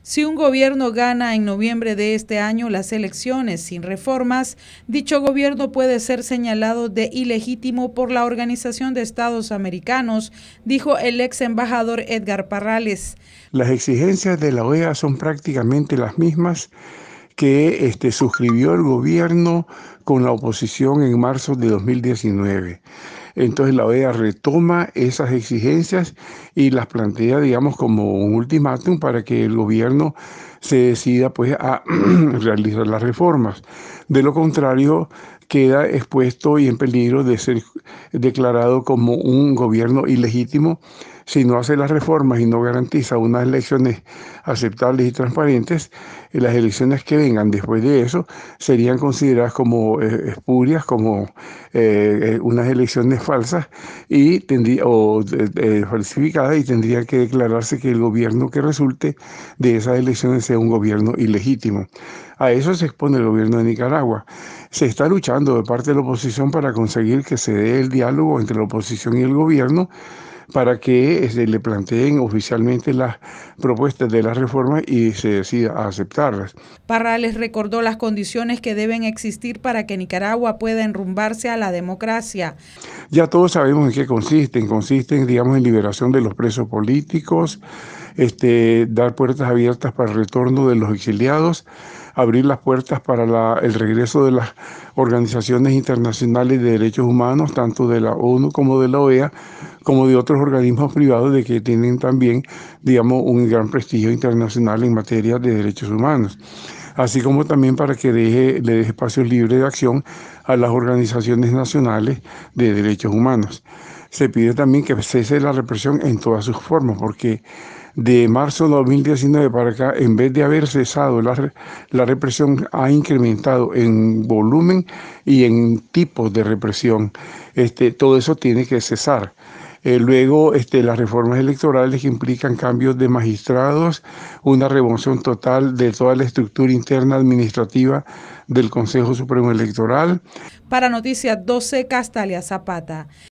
Si un gobierno gana en noviembre de este año las elecciones sin reformas, dicho gobierno puede ser señalado de ilegítimo por la Organización de Estados Americanos, dijo el ex embajador Edgar Parrales. Las exigencias de la OEA son prácticamente las mismas que este, suscribió el gobierno con la oposición en marzo de 2019. Entonces la OEA retoma esas exigencias y las plantea, digamos, como un ultimátum para que el gobierno se decida pues a realizar las reformas. De lo contrario, queda expuesto y en peligro de ser declarado como un gobierno ilegítimo si no hace las reformas y no garantiza unas elecciones aceptables y transparentes, las elecciones que vengan después de eso serían consideradas como eh, espurias, como eh, eh, unas elecciones falsas y o falsificadas y tendría que declararse que el gobierno que resulte de esas elecciones un gobierno ilegítimo. A eso se expone el gobierno de Nicaragua. Se está luchando de parte de la oposición para conseguir que se dé el diálogo entre la oposición y el gobierno para que se este, le planteen oficialmente las propuestas de la reforma y se decida aceptarlas. Parra les recordó las condiciones que deben existir para que Nicaragua pueda enrumbarse a la democracia. Ya todos sabemos en qué consisten, consisten digamos en liberación de los presos políticos, este, dar puertas abiertas para el retorno de los exiliados, abrir las puertas para el regreso de las organizaciones internacionales de derechos humanos, tanto de la ONU como de la OEA, como de otros organismos privados de que tienen también, digamos, un gran prestigio internacional en materia de derechos humanos así como también para que deje, le deje espacios libres de acción a las organizaciones nacionales de derechos humanos. Se pide también que cese la represión en todas sus formas, porque de marzo de 2019 para acá, en vez de haber cesado, la, la represión ha incrementado en volumen y en tipos de represión. Este, todo eso tiene que cesar. Eh, luego, este, las reformas electorales que implican cambios de magistrados, una revolución total de toda la estructura interna administrativa del Consejo Supremo Electoral. Para Noticias 12, Castalia Zapata.